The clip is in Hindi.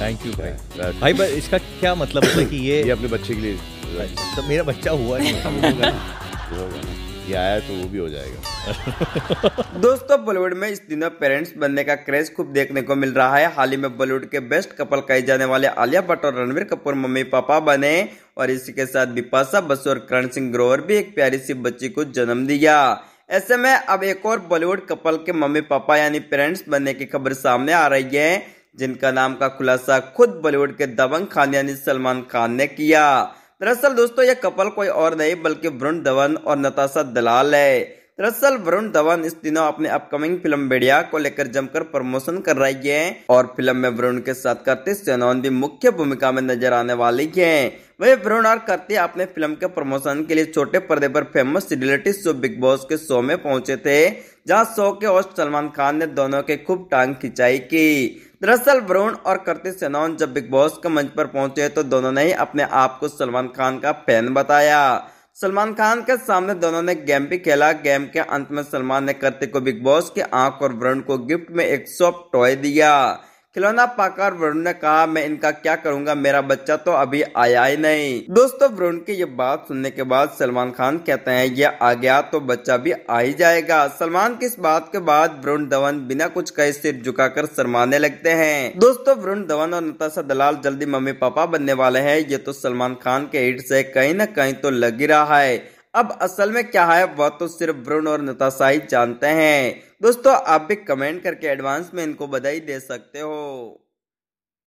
थैंक यू भाई भाई पर इसका क्या मतलब है कि ये ये अपने बच्चे के लिए तो मेरा बच्चा हुआ है ये आया तो वो भी हो जाएगा दोस्तों बॉलीवुड में इस दिनों पेरेंट्स बनने का क्रेज खूब देखने को मिल रहा है हाल ही में बॉलीवुड के बेस्ट कपल कहे जाने वाले आलिया भट्ट और रणवीर कपूर मम्मी पापा बने और इसी के साथ बिपाशा बसु और करण सिंह ग्रोवर भी एक प्यारी सी बच्ची को जन्म दिया ऐसे में अब एक और बॉलीवुड कपल के मम्मी पापा यानी पेरेंट्स बनने की खबर सामने आ रही है जिनका नाम का खुलासा खुद बॉलीवुड के दबंग खान यानी सलमान खान ने किया दरअसल दोस्तों यह कपल कोई और नहीं बल्कि वरुण धवन और नताशा दलाल है दरअसल वरुण धवन इस दिनों अपने अपकमिंग फिल्म बेड़िया को लेकर जमकर प्रमोशन कर रही है और फिल्म में वरुण के साथ करते सेनोन भी मुख्य भूमिका में नजर आने वाली है वही वरुण और करते अपने फिल्म के प्रमोशन के लिए छोटे पर्दे पर famous reality show Bigg Boss के शो में पहुंचे थे जहां शो के होस्ट सलमान खान ने दोनों के खूब टांग खिंचाई की दरअसल वरुण और कृतिक सेनौन जब बिग बॉस के मंच पर पहुंचे तो दोनों ने अपने आप को सलमान खान का फैन बताया सलमान खान के सामने दोनों ने गेम भी खेला गेम के अंत में सलमान ने कार्तिक को बिग बॉस की आंख और वरुण को गिफ्ट में एक सॉफ्ट टॉय दिया खिलौना पाकर वरुण ने कहा मैं इनका क्या करूंगा मेरा बच्चा तो अभी आया ही नहीं दोस्तों वरुण की ये बात सुनने के बाद सलमान खान कहते हैं ये आ गया तो बच्चा भी आ ही जाएगा सलमान की इस बात के बाद वरुण धवन बिना कुछ कहे सिर झुकाकर शरमाने लगते हैं दोस्तों वरुण धवन और नताशा दलाल जल्दी मम्मी पापा बनने वाले है ये तो सलमान खान के हिट से कहीं न कहीं तो लग ही रहा है अब असल में क्या है वह तो सिर्फ वरुण और नताशा ही जानते हैं दोस्तों आप भी कमेंट करके एडवांस में इनको बधाई दे सकते हो